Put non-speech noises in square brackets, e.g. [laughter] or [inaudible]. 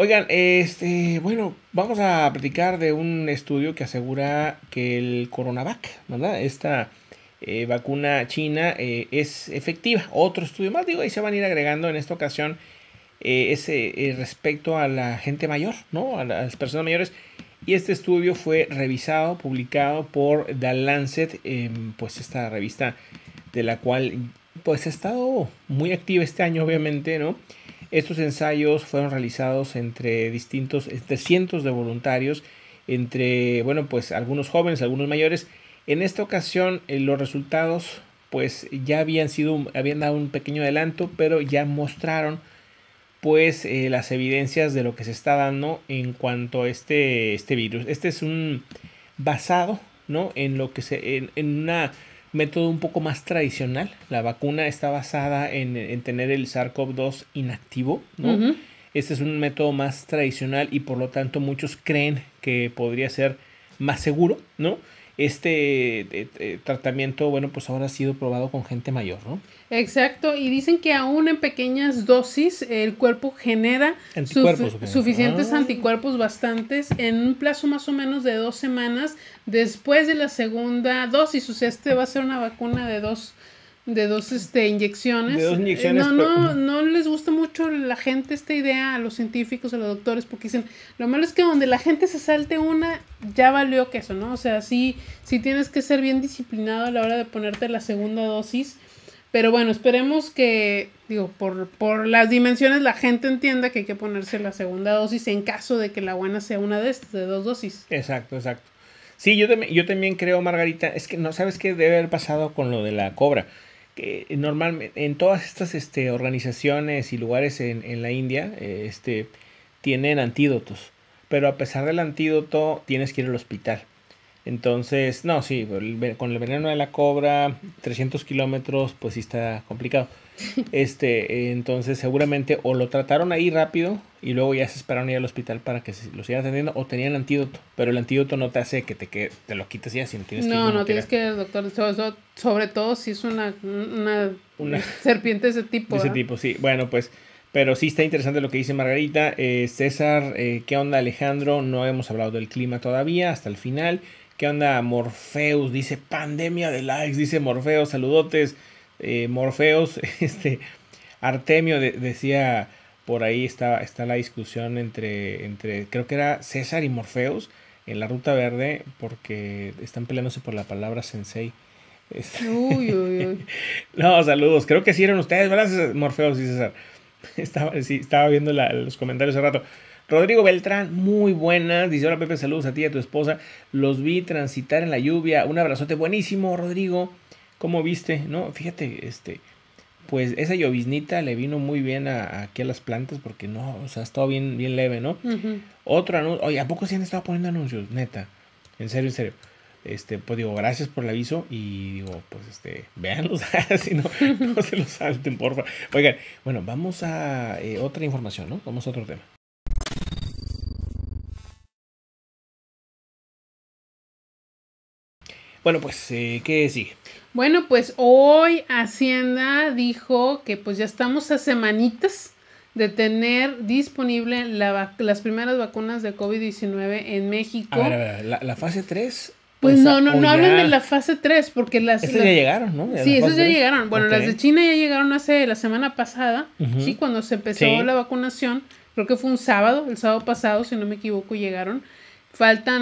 Oigan, este, bueno, vamos a platicar de un estudio que asegura que el coronavac, ¿verdad? Esta eh, vacuna china eh, es efectiva. Otro estudio más, digo, y se van a ir agregando en esta ocasión eh, ese respecto a la gente mayor, ¿no? A las personas mayores. Y este estudio fue revisado, publicado por The Lancet, em, pues esta revista de la cual pues ha estado muy activa este año, obviamente, ¿no? Estos ensayos fueron realizados entre distintos, entre cientos de voluntarios, entre, bueno, pues algunos jóvenes, algunos mayores. En esta ocasión eh, los resultados pues ya habían sido, habían dado un pequeño adelanto, pero ya mostraron pues eh, las evidencias de lo que se está dando en cuanto a este, este virus. Este es un basado, ¿no? En lo que se, en una método un poco más tradicional. La vacuna está basada en, tener el SARS-CoV-2 inactivo, ¿no? Este es un método más tradicional y por lo tanto muchos creen que podría ser más seguro, ¿no? este eh, eh, tratamiento, bueno, pues ahora ha sido probado con gente mayor, ¿no? Exacto, y dicen que aún en pequeñas dosis el cuerpo genera suficientes anticuerpos bastantes en un plazo más o menos de dos semanas después de la segunda dosis. O sea, este va a ser una vacuna de dos de dos este, inyecciones. Eh, no, no, no les gusta mucho la gente esta idea, a los científicos, a los doctores, porque dicen, lo malo es que donde la gente se salte una, ya valió que eso, ¿no? O sea, sí, si tienes que ser bien disciplinado a la hora de ponerte la segunda dosis. Pero bueno, esperemos que, digo, por, por las dimensiones la gente entienda que hay que ponerse la segunda dosis en caso de que la buena sea una de estas, de dos dosis. Exacto, exacto. Sí, yo, yo también creo, Margarita, es que no sabes qué debe haber pasado con lo de la cobra que eh, normalmente en todas estas este, organizaciones y lugares en, la India eh, este, tienen antídotos, pero a pesar del antídoto tienes que ir al hospital. Entonces, no, sí, con el veneno de la cobra, 300 kilómetros, pues sí está complicado. [laughs] Este, entonces seguramente o lo trataron ahí rápido y luego ya se esperaron ir al hospital para que se, lo sigan atendiendo o tenían antídoto, pero el antídoto no te hace que te, que te lo quites ya si no tienes no, que No, no tienes que doctor, sobre, todo si es una, una, [laughs] serpiente de ese tipo. ese tipo, sí. Bueno, pues... Pero sí está interesante lo que dice Margarita. Eh, César, eh, ¿qué onda Alejandro? No hemos hablado del clima todavía hasta el final. ¿Qué onda, Morfeus? Dice pandemia de likes, dice Morfeus, saludotes. Eh, Morfeus, [laughs] este, Artemio decía, por ahí está, está la discusión entre, entre, creo que era César y Morfeus en la Ruta Verde, porque están peleándose por la palabra sensei. Este, uy, uy, [laughs] no, saludos, creo que sí eran ustedes, ¿verdad? Morfeus y César. [laughs] Estaba, estaba viendo los comentarios hace rato. Rodrigo Beltrán, muy buenas. Dice, hola Pepe, saludos a ti y a tu esposa. Los vi transitar en la lluvia. Un abrazote buenísimo, Rodrigo. ¿Cómo viste? No, fíjate, este, pues esa lloviznita le vino muy bien a, aquí a las plantas porque no, o sea, ha estado bien, bien leve, ¿no? Otro anuncio, oye, ¿a poco se han estado poniendo anuncios? Neta, en serio, en serio. Este, pues digo, gracias por el aviso y digo, pues este, véanlos, [laughs] ah, si no, no se los salten, porfa. Oigan, bueno, vamos a eh, otra información, ¿no? Vamos a otro tema. Bueno, pues, eh, ¿qué sigue? Bueno, pues hoy Hacienda dijo que pues ya estamos a semanitas de tener disponible las primeras vacunas de COVID-19 en México. A ver, la, fase 3 pues no, no, no hablen de la fase 3, porque las... Esas ya llegaron, ¿no? sí, esas ya llegaron. Bueno, las de China ya llegaron hace la semana pasada, sí, cuando se empezó la vacunación, creo que fue un sábado, el sábado pasado, si no me equivoco, llegaron. Faltan